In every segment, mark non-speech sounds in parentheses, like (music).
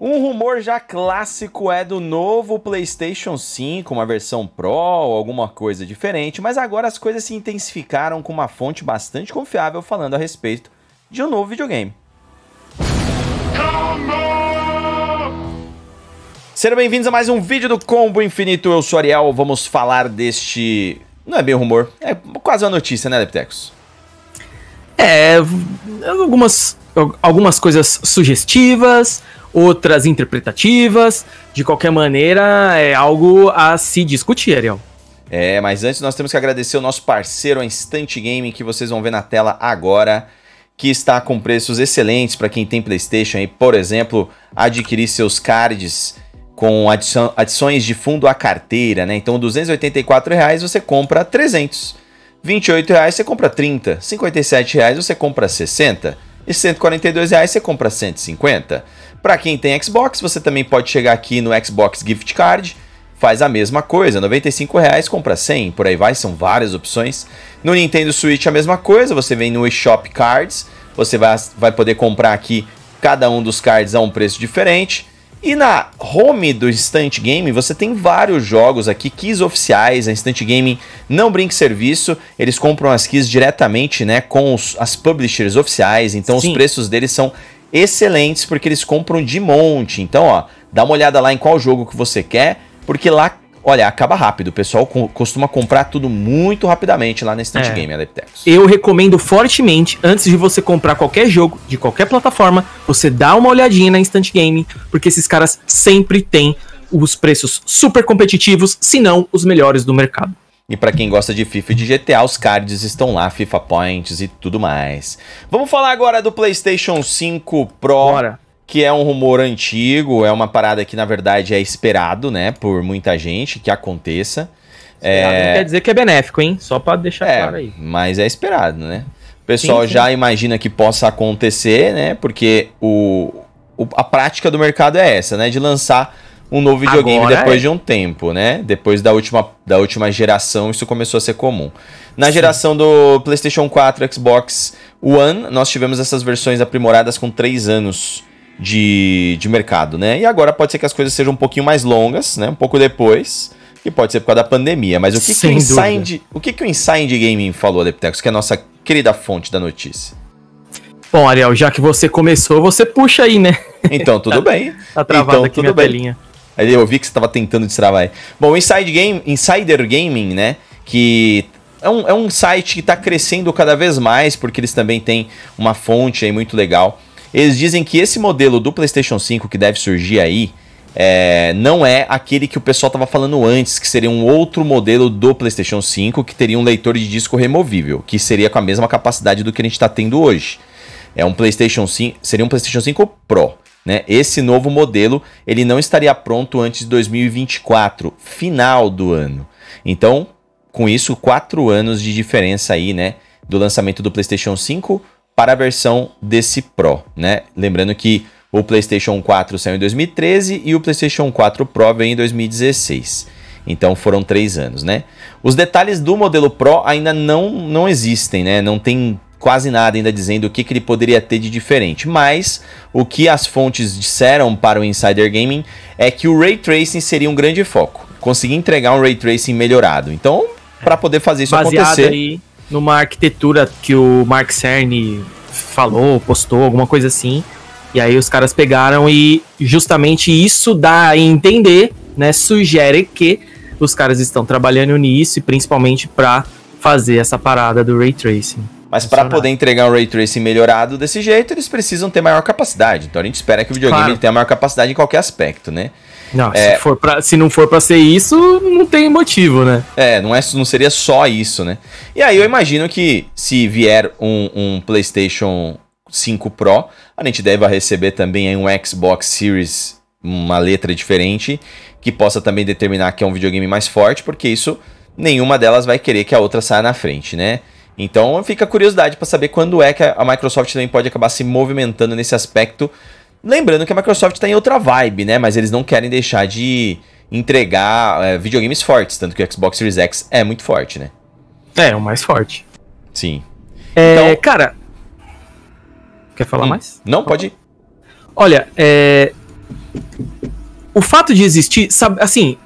Um rumor já clássico é do novo PlayStation 5, uma versão Pro ou alguma coisa diferente, mas agora as coisas se intensificaram com uma fonte bastante confiável falando a respeito de um novo videogame. Sejam bem-vindos a mais um vídeo do Combo Infinito, eu sou Ariel, vamos falar deste... não é bem rumor, é quase uma notícia, né, Leptecos? É, algumas, algumas coisas sugestivas, outras interpretativas. De qualquer maneira, é algo a se discutir, Ariel. É, mas antes nós temos que agradecer o nosso parceiro, a Instant Game, que vocês vão ver na tela agora, que está com preços excelentes para quem tem PlayStation e, por exemplo, adquirir seus cards com adições de fundo à carteira, né? Então, R$ 284 reais você compra 300. R$ reais você compra 30, R$ 57 reais você compra 60 e R$ 142 reais você compra 150. Para quem tem Xbox, você também pode chegar aqui no Xbox Gift Card, faz a mesma coisa, R$ reais compra 100, por aí vai, são várias opções. No Nintendo Switch a mesma coisa, você vem no eShop Cards, você vai, vai poder comprar aqui cada um dos cards a um preço diferente. E na home do Instant Game você tem vários jogos aqui, keys oficiais, a Instant Game não brinca serviço, eles compram as keys diretamente né, com os, as publishers oficiais, então Sim. os preços deles são excelentes porque eles compram de monte. Então, ó, dá uma olhada lá em qual jogo que você quer, porque lá, olha, acaba rápido. O pessoal co costuma comprar tudo muito rapidamente lá na Instant é. Game Adeptex. Eu recomendo fortemente, antes de você comprar qualquer jogo de qualquer plataforma, você dá uma olhadinha na Instant Game, porque esses caras sempre têm os preços super competitivos, se não os melhores do mercado. E para quem gosta de FIFA e de GTA, os cards estão lá, FIFA Points e tudo mais. Vamos falar agora do PlayStation 5 Pro, Bora. que é um rumor antigo, é uma parada que na verdade é esperado, né, por muita gente que aconteça. é... não quer dizer que é benéfico, hein? Só para deixar é, claro aí. Mas é esperado, né? O pessoal sim, sim. já imagina que possa acontecer, né? Porque o, o, a prática do mercado é essa, né? De lançar um novo videogame Agora depois é. de um tempo, né? Depois da última, da última geração, isso começou a ser comum. Na Sim. geração do PlayStation 4, Xbox One, nós tivemos essas versões aprimoradas com 3 anos de, de mercado, né? E agora pode ser que as coisas sejam um pouquinho mais longas, né? Um pouco depois. Que pode ser por causa da pandemia. Mas o que, que, o, Inside, o que, que o Inside Gaming falou, Leptex, que é a nossa querida fonte da notícia? Bom, Ariel, já que você começou, você puxa aí, né? Então, tudo (laughs) tá, bem. Tá travado então, aqui tudo minha bem. Telinha. Aí eu vi que você estava tentando destravar. Bom, Inside Game, Insider Gaming, né? Que é um, é um site que está crescendo cada vez mais, porque eles também têm uma fonte aí muito legal. Eles dizem que esse modelo do PlayStation 5 que deve surgir aí é, não é aquele que o pessoal estava falando antes, que seria um outro modelo do PlayStation 5 que teria um leitor de disco removível, que seria com a mesma capacidade do que a gente está tendo hoje. É um PlayStation 5, seria um PlayStation 5 Pro. Né? Esse novo modelo ele não estaria pronto antes de 2024, final do ano. Então, com isso, quatro anos de diferença aí, né? Do lançamento do PlayStation 5 para a versão desse Pro, né? Lembrando que o PlayStation 4 saiu em 2013 e o PlayStation 4 Pro veio em 2016. Então foram três anos, né? Os detalhes do modelo Pro ainda não, não existem, né? Não tem quase nada ainda dizendo o que, que ele poderia ter de diferente, mas o que as fontes disseram para o Insider Gaming é que o Ray Tracing seria um grande foco, conseguir entregar um Ray Tracing melhorado. Então, para é. poder fazer isso Baseado acontecer... Aí numa arquitetura que o Mark Cerny falou, postou, alguma coisa assim, e aí os caras pegaram e justamente isso dá a entender, né, sugere que os caras estão trabalhando nisso e principalmente para fazer essa parada do Ray Tracing. Mas para poder entregar um ray tracing melhorado desse jeito, eles precisam ter maior capacidade. Então a gente espera que o videogame claro. tenha maior capacidade em qualquer aspecto, né? Não, é, se, for pra, se não for para ser isso, não tem motivo, né? É, não, é, não seria só isso, né? E aí eu imagino que se vier um, um PlayStation 5 Pro, a gente deve receber também um Xbox Series, uma letra diferente, que possa também determinar que é um videogame mais forte, porque isso nenhuma delas vai querer que a outra saia na frente, né? Então fica a curiosidade para saber quando é que a Microsoft também pode acabar se movimentando nesse aspecto. Lembrando que a Microsoft está em outra vibe, né? Mas eles não querem deixar de entregar é, videogames fortes, tanto que o Xbox Series X é muito forte, né? É, o mais forte. Sim. É, então... Cara. Quer falar hum, mais? Não, pode ir. Olha, é. O fato de existir, sabe, assim,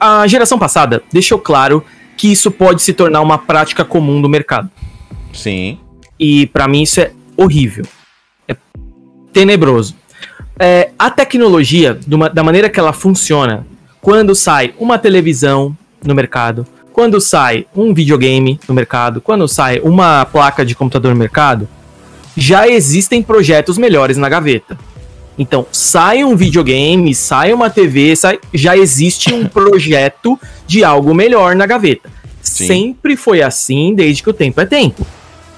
a, a geração passada deixou claro que isso pode se tornar uma prática comum do mercado. Sim. E para mim isso é horrível. É tenebroso. É, a tecnologia, uma, da maneira que ela funciona, quando sai uma televisão no mercado, quando sai um videogame no mercado, quando sai uma placa de computador no mercado, já existem projetos melhores na gaveta. Então, sai um videogame, sai uma TV, sai, já existe um (laughs) projeto de algo melhor na gaveta. Sim. Sempre foi assim, desde que o tempo é tempo,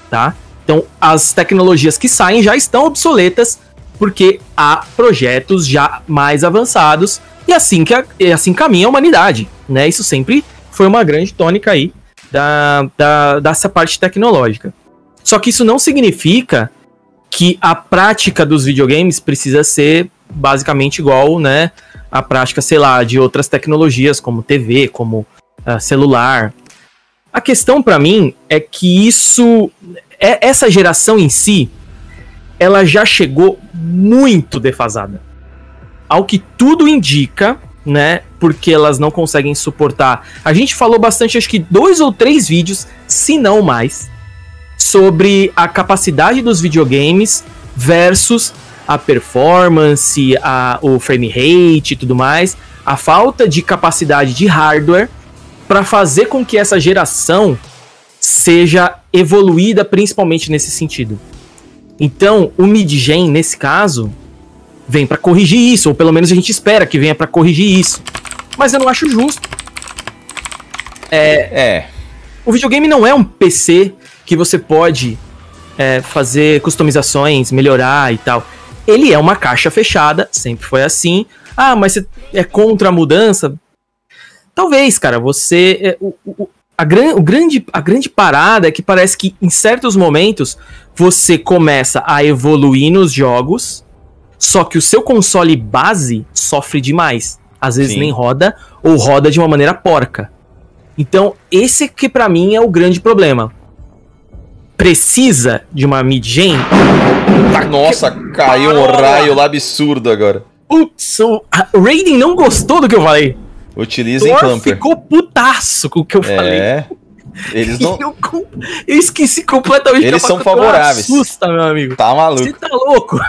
tá? Então, as tecnologias que saem já estão obsoletas, porque há projetos já mais avançados, e assim que a, assim caminha a humanidade, né? Isso sempre foi uma grande tônica aí da, da, dessa parte tecnológica. Só que isso não significa que a prática dos videogames precisa ser basicamente igual, né? A prática, sei lá, de outras tecnologias como TV, como uh, celular. A questão para mim é que isso, é, essa geração em si, ela já chegou muito defasada. Ao que tudo indica, né? Porque elas não conseguem suportar. A gente falou bastante, acho que dois ou três vídeos, se não mais, sobre a capacidade dos videogames versus a performance, a, o frame rate e tudo mais, a falta de capacidade de hardware para fazer com que essa geração seja evoluída principalmente nesse sentido. Então, o mid-gen nesse caso vem para corrigir isso, ou pelo menos a gente espera que venha para corrigir isso. Mas eu não acho justo. É, é. O videogame não é um PC que você pode é, fazer customizações, melhorar e tal. Ele é uma caixa fechada, sempre foi assim. Ah, mas você é contra a mudança? Talvez, cara, você. É, o, o, a, gran, o grande, a grande parada é que parece que em certos momentos você começa a evoluir nos jogos, só que o seu console base sofre demais. Às vezes Sim. nem roda, ou roda de uma maneira porca. Então, esse é que para mim é o grande problema precisa de uma mid-gen. Nossa, caiu um raio lá absurdo agora. Ups, o Raiden não gostou do que eu falei. Utilizem Thor ficou putaço com o que eu é. falei. Eles (laughs) não. Eu, eu esqueci completamente. Eles são favoráveis. Assusta, meu amigo. Tá maluco. Você tá louco.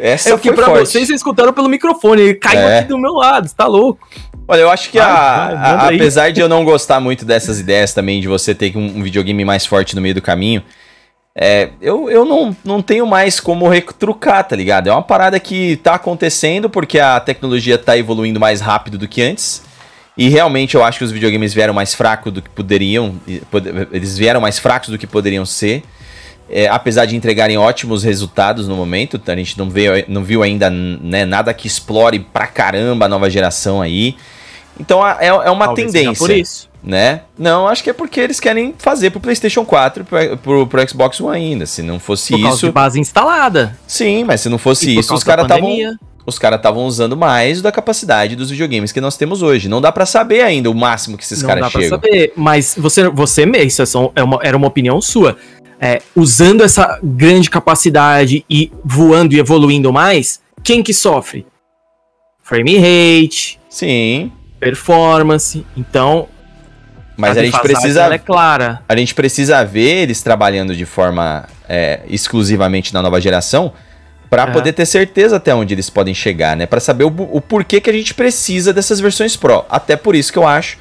Essa é o que pra forte. vocês, vocês escutaram pelo microfone. Ele caiu é. aqui do meu lado, você tá louco. Olha, eu acho que vai, a, vai, a, apesar de eu não gostar muito dessas ideias também, de você ter um, um videogame mais forte no meio do caminho, é, eu, eu não, não tenho mais como retrucar, tá ligado? É uma parada que tá acontecendo porque a tecnologia tá evoluindo mais rápido do que antes. E realmente eu acho que os videogames vieram mais fracos do que poderiam. Eles vieram mais fracos do que poderiam ser. É, apesar de entregarem ótimos resultados no momento, a gente não, vê, não viu ainda né, nada que explore pra caramba a nova geração aí. Então é, é uma Talvez tendência. por isso. Né? Não, acho que é porque eles querem fazer pro PlayStation 4 e pro, pro, Xbox One ainda. Se não fosse por causa isso. De base instalada. Sim, mas se não fosse isso, os caras estavam os caras estavam usando mais da capacidade dos videogames que nós temos hoje. Não dá para saber ainda o máximo que esses caras chegam. Não dá pra saber, mas você, você mesmo, isso é, é uma, era uma opinião sua. É, usando essa grande capacidade e voando e evoluindo mais, quem que sofre? Frame rate. Sim performance. Então, mas a, a gente precisa é clara. A gente precisa ver eles trabalhando de forma é, exclusivamente na nova geração para é. poder ter certeza até onde eles podem chegar, né? Para saber o, o, porquê que a gente precisa dessas versões Pro. Até por isso que eu acho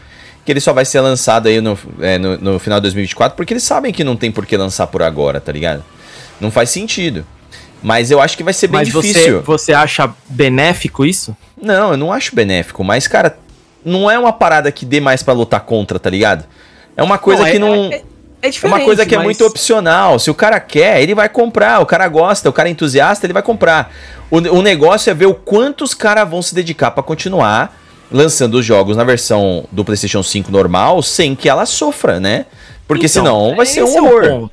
que ele só vai ser lançado aí no, é, no, no final de 2024, porque eles sabem que não tem por que lançar por agora, tá ligado? Não faz sentido. Mas eu acho que vai ser bem mas difícil. Você, você acha benéfico isso? Não, eu não acho benéfico, mas, cara, não é uma parada que dê mais para lutar contra, tá ligado? É uma coisa não, é, que não. É, é, é uma coisa que é mas... é muito opcional. Se o cara quer, ele vai comprar. O cara gosta, o cara é entusiasta, ele vai comprar. O, o negócio é ver o quantos caras vão se dedicar para continuar lançando os jogos na versão do PlayStation 5 normal sem que ela sofra, né? Porque então, senão vai é ser um horror.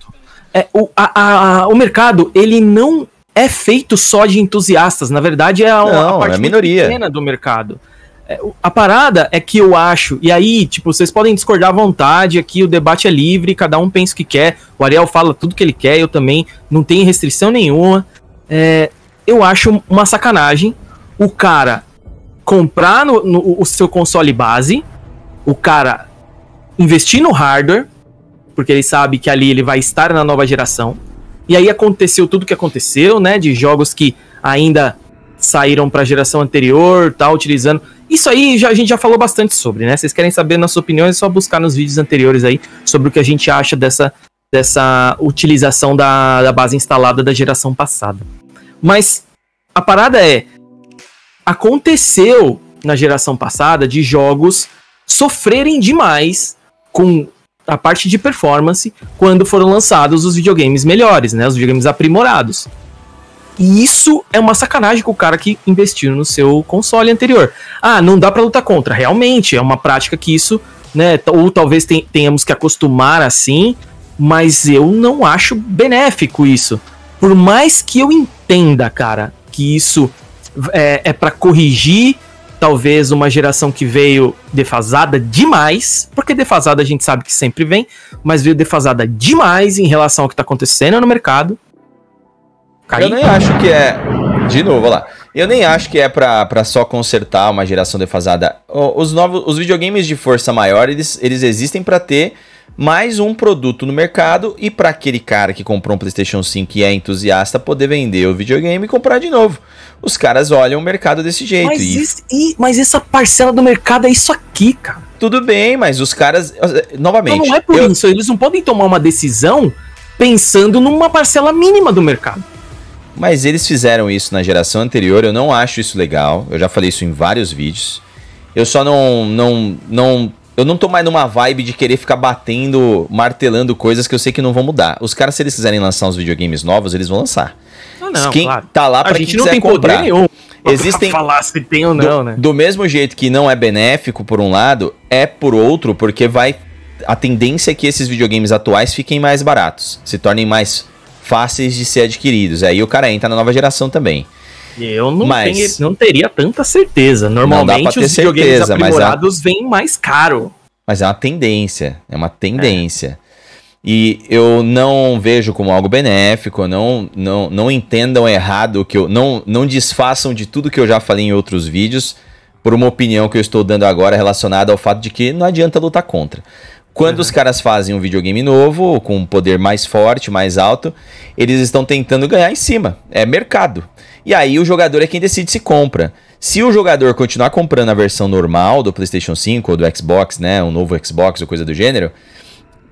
É, o, a, a, o mercado, ele não é feito só de entusiastas. Na verdade, é a, não, parte é a minoria. pequena do mercado. É, a parada é que eu acho, e aí, tipo, vocês podem discordar à vontade, aqui o debate é livre, cada um pensa o que quer, o Ariel fala tudo que ele quer, eu também, não tem restrição nenhuma. É, eu acho uma sacanagem o cara comprar no, no, o seu console base, o cara investir no hardware, porque ele sabe que ali ele vai estar na nova geração, e aí aconteceu tudo que aconteceu, né, de jogos que ainda saíram para a geração anterior, tá utilizando isso aí já, a gente já falou bastante sobre, né? Vocês querem saber nossas opiniões, é só buscar nos vídeos anteriores aí sobre o que a gente acha dessa, dessa utilização da, da base instalada da geração passada. Mas a parada é. Aconteceu na geração passada de jogos sofrerem demais com a parte de performance quando foram lançados os videogames melhores, né? Os videogames aprimorados. E isso é uma sacanagem com o cara que investiu no seu console anterior. Ah, não dá para lutar contra. Realmente, é uma prática que isso, né? Ou talvez tenhamos que acostumar assim, mas eu não acho benéfico isso. Por mais que eu entenda, cara, que isso é, é para corrigir talvez uma geração que veio defasada demais, porque defasada a gente sabe que sempre vem, mas veio defasada demais em relação ao que está acontecendo no mercado. Eu nem acho que é. De novo, lá. Eu nem acho que é pra, só consertar uma geração defasada. Os novos, os videogames de força maior, eles, eles existem para ter mais um produto no mercado e para aquele cara que comprou um PlayStation 5 e é entusiasta poder vender o videogame e comprar de novo. Os caras olham o mercado desse jeito. Mas, e... Isso, e, mas essa parcela do mercado é isso aqui, cara. Tudo bem, mas os caras. Novamente. Não, não é por eu... isso. Eles não podem tomar uma decisão pensando numa parcela mínima do mercado. Mas eles fizeram isso na geração anterior, eu não acho isso legal. Eu já falei isso em vários vídeos. Eu só não não não eu não tô mais numa vibe de querer ficar batendo, martelando coisas que eu sei que não vão mudar. Os caras, se eles quiserem lançar uns videogames novos, eles vão lançar. Ah, não, quem claro. tá lá pra a gente não tem comprar. poder nenhum. Existem falar se tem ou não, do, né? Do mesmo jeito que não é benéfico por um lado, é por outro, porque vai a tendência é que esses videogames atuais fiquem mais baratos, se tornem mais fáceis de ser adquiridos. Aí o cara entra na nova geração também. Eu não, mas, tenho, não teria tanta certeza. Normalmente os videogames aprimorados vêm mais caro. Mas é uma tendência, é uma tendência. É. E eu não vejo como algo benéfico, não, não, não entendam errado o que eu. Não, não desfaçam de tudo que eu já falei em outros vídeos por uma opinião que eu estou dando agora relacionada ao fato de que não adianta lutar contra. Quando uhum. os caras fazem um videogame novo, com um poder mais forte, mais alto, eles estão tentando ganhar em cima. É mercado. E aí o jogador é quem decide se compra. Se o jogador continuar comprando a versão normal do PlayStation 5 ou do Xbox, né, um novo Xbox ou coisa do gênero,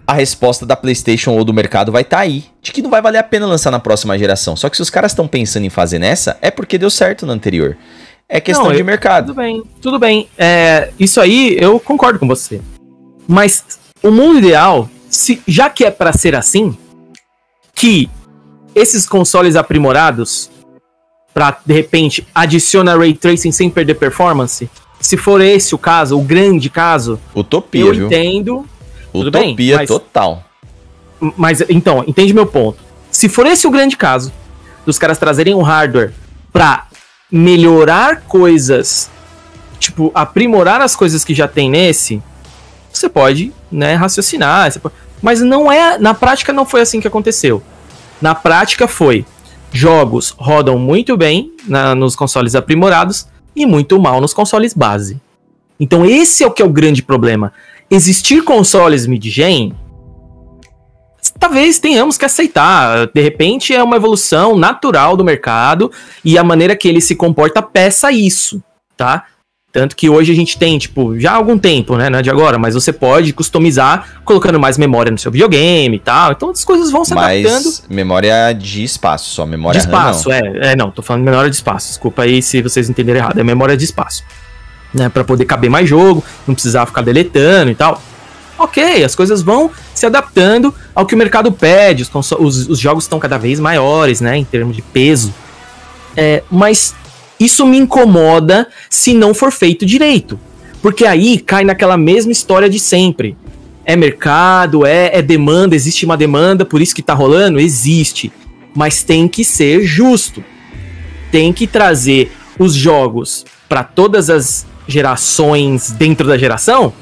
a resposta da PlayStation ou do mercado vai estar tá aí, de que não vai valer a pena lançar na próxima geração. Só que se os caras estão pensando em fazer nessa, é porque deu certo na anterior. É questão não, eu, de mercado. Tudo bem, tudo bem. É, isso aí eu concordo com você. Mas o mundo ideal, se, já que é para ser assim, que esses consoles aprimorados, para de repente adicionar ray tracing sem perder performance, se for esse o caso, o grande caso, utopia, eu viu? entendo. Utopia bem, mas, total. Mas então, entende meu ponto. Se for esse o grande caso, dos caras trazerem um hardware para melhorar coisas, tipo aprimorar as coisas que já tem nesse, você pode né, raciocinar. Pode... Mas não é. Na prática não foi assim que aconteceu. Na prática foi. Jogos rodam muito bem na, nos consoles aprimorados e muito mal nos consoles base. Então esse é o que é o grande problema. Existir consoles mid-gen, talvez tenhamos que aceitar. De repente é uma evolução natural do mercado e a maneira que ele se comporta peça isso, tá? Tanto que hoje a gente tem, tipo, já há algum tempo, né? Não é de agora, mas você pode customizar colocando mais memória no seu videogame e tal. Então as coisas vão se mas adaptando. Memória de espaço, só memória de espaço, RAM, não. é. É, não, tô falando de memória de espaço. Desculpa aí se vocês entenderam errado. É memória de espaço. Né, para poder caber mais jogo, não precisar ficar deletando e tal. Ok, as coisas vão se adaptando ao que o mercado pede, os, os, os jogos estão cada vez maiores, né, em termos de peso. É, mas isso me incomoda se não for feito direito. Porque aí cai naquela mesma história de sempre. É mercado, é, é demanda, existe uma demanda, por isso que tá rolando? Existe. Mas tem que ser justo. Tem que trazer os jogos para todas as gerações dentro da geração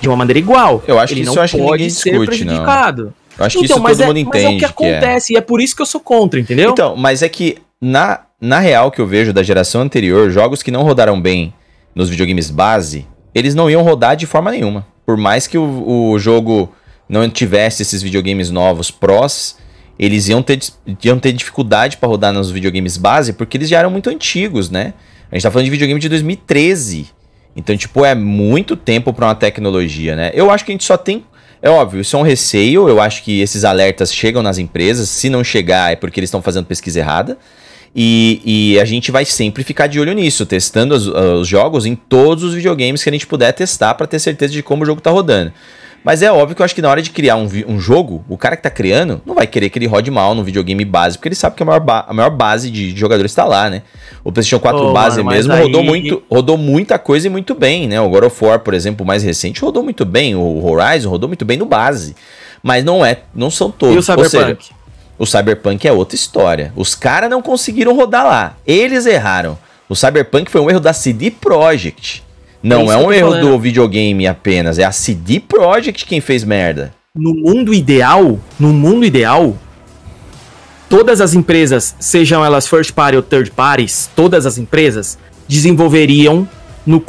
de uma maneira igual. Eu acho Ele que isso não acho pode que ser discute, prejudicado. Não. Eu acho que então, isso todo é, mundo entende. Mas é o que acontece, que é. e é por isso que eu sou contra, entendeu? Então, mas é que na na real que eu vejo da geração anterior, jogos que não rodaram bem nos videogames base, eles não iam rodar de forma nenhuma. Por mais que o, o jogo não tivesse esses videogames novos prós, eles iam ter, iam ter dificuldade para rodar nos videogames base, porque eles já eram muito antigos, né? A gente tá falando de videogame de 2013. Então, tipo, é muito tempo para uma tecnologia, né? Eu acho que a gente só tem. É óbvio, isso é um receio. Eu acho que esses alertas chegam nas empresas. Se não chegar, é porque eles estão fazendo pesquisa errada. E, e, a gente vai sempre ficar de olho nisso, testando os, ah, os jogos em todos os videogames que a gente puder testar para ter certeza de como o jogo está rodando. Mas é óbvio que eu acho que na hora de criar um, um, jogo, o cara que tá criando não vai querer que ele rode mal no videogame base, porque ele sabe que a maior, a maior base de, jogadores está lá, né? O PlayStation 4 oh, base mano, mesmo aí... rodou, muito, rodou muita coisa e muito bem, né? O God of War, por exemplo, mais recente, rodou muito bem. O Horizon rodou muito bem no base. Mas não é, não são todos. E o Cyberpunk? O Cyberpunk é outra história. Os caras não conseguiram rodar lá. Eles erraram. O Cyberpunk foi um erro da CD Projekt. Não é, é um erro falando. do videogame apenas, é a CD Projekt quem fez merda. No mundo ideal, no mundo ideal, todas as empresas, sejam elas first party ou third parties, todas as empresas desenvolveriam no,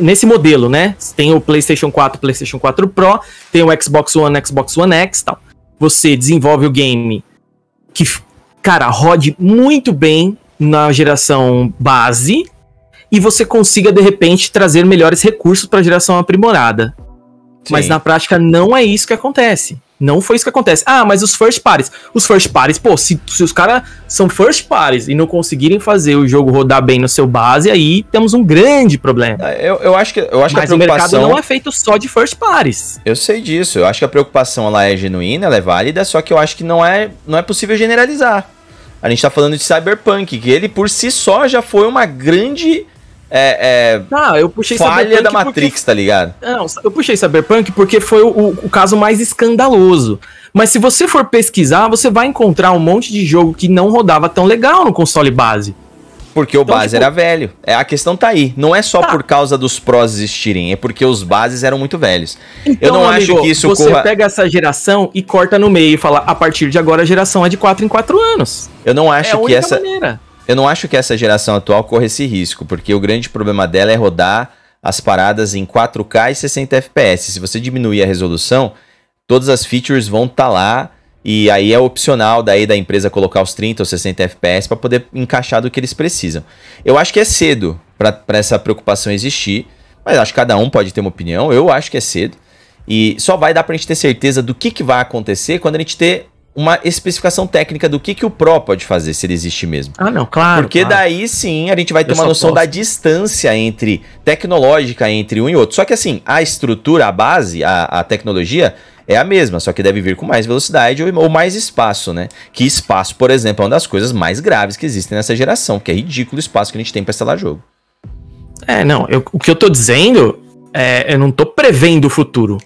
nesse modelo, né? Tem o PlayStation 4, PlayStation 4 Pro, tem o Xbox One, Xbox One X, tal você desenvolve o game que, cara, rode muito bem na geração base e você consiga, de repente, trazer melhores recursos para a geração aprimorada. Sim. Mas na prática não é isso que acontece. Não foi isso que acontece. Ah, mas os first pares. Os first pares, pô, se, se os caras são first pares e não conseguirem fazer o jogo rodar bem no seu base, aí temos um grande problema. É, eu, eu acho que, eu acho mas que a preocupação... o mercado não é feito só de first pares. Eu sei disso. Eu acho que a preocupação ela é genuína, ela é válida, só que eu acho que não é, não é possível generalizar. A gente tá falando de Cyberpunk, que ele por si só já foi uma grande é, é tá, eu puxei falha da Matrix, porque... tá ligado? Não, eu puxei Cyberpunk porque foi o, o, caso mais escandaloso. Mas se você for pesquisar, você vai encontrar um monte de jogo que não rodava tão legal no console base. Porque o então, base tipo... era velho. É, a questão tá aí. Não é só tá. por causa dos prós existirem, é porque os bases eram muito velhos. Então, eu não amigo, acho que isso Você corra... pega essa geração e corta no meio e fala: a partir de agora a geração é de 4 em 4 anos. Eu não acho é que essa. Maneira eu não acho que essa geração atual corre esse risco, porque o grande problema dela é rodar as paradas em 4K e 60 FPS. Se você diminuir a resolução, todas as features vão estar tá lá e aí é opcional daí da empresa colocar os 30 ou 60 FPS para poder encaixar do que eles precisam. Eu acho que é cedo para essa preocupação existir, mas acho que cada um pode ter uma opinião. Eu acho que é cedo e só vai dar para a gente ter certeza do que, que vai acontecer quando a gente ter uma especificação técnica do que, que o Pro pode fazer, se ele existe mesmo. Ah, não, claro. Porque claro. daí sim a gente vai ter Eu uma noção posso. da distância entre tecnológica entre um e outro. Só que assim, a estrutura, a base, a, a tecnologia é a mesma, só que deve vir com mais velocidade ou, ou, mais espaço, né? Que espaço, por exemplo, é uma das coisas mais graves que existem nessa geração, que é ridículo o espaço que a gente tem para instalar jogo. É, não, eu, o que eu tô dizendo é, eu não tô prevendo o futuro.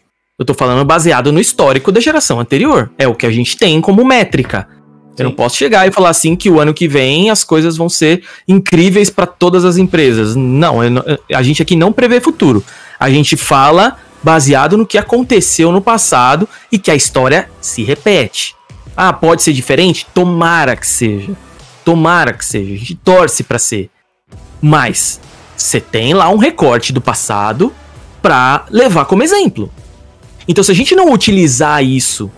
Eu tô falando baseado no histórico da geração anterior. É o que a gente tem como métrica. Sim. Eu não posso chegar e falar assim que o ano que vem as coisas vão ser incríveis para todas as empresas. Não, não, a gente aqui não prevê futuro. A gente fala baseado no que aconteceu no passado e que a história se repete. Ah, pode ser diferente? Tomara que seja. Tomara que seja. A gente torce para ser. Mas você tem lá um recorte do passado para levar como exemplo. Então, se a gente não utilizar isso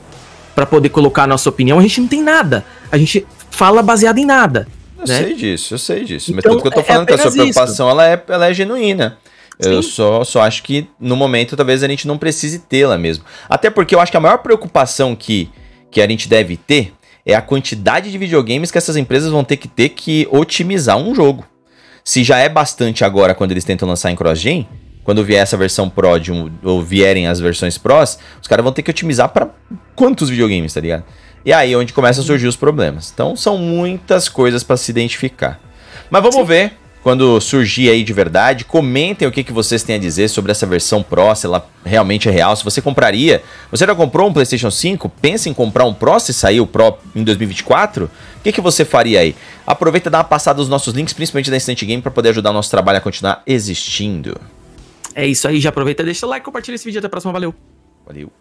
para poder colocar a nossa opinião, a gente não tem nada. A gente fala baseado em nada. Eu né? sei disso, eu sei disso. Então, Mas tudo que eu tô é falando, é que a sua preocupação ela é, ela é genuína. Eu só, só acho que no momento talvez a gente não precise tê-la mesmo. Até porque eu acho que a maior preocupação que, que a gente deve ter é a quantidade de videogames que essas empresas vão ter que ter que otimizar um jogo. Se já é bastante agora quando eles tentam lançar em cross-gen, quando vier essa versão Pro de um, ou vierem as versões Pros, os caras vão ter que otimizar para quantos videogames, tá ligado? E aí é onde começam a surgir os problemas. Então são muitas coisas para se identificar. Mas vamos Sim. ver quando surgir aí de verdade. Comentem o que, que vocês têm a dizer sobre essa versão Pro, se ela realmente é real. Se você compraria, você já comprou um PlayStation 5? Pensa em comprar um Pro se sair o Pro em 2024? O que, que você faria aí? Aproveita e dá uma passada nos nossos links, principalmente da Instant Game, para poder ajudar o nosso trabalho a continuar existindo. É isso aí, já aproveita, deixa o like, compartilha esse vídeo. Até a próxima, valeu. Valeu.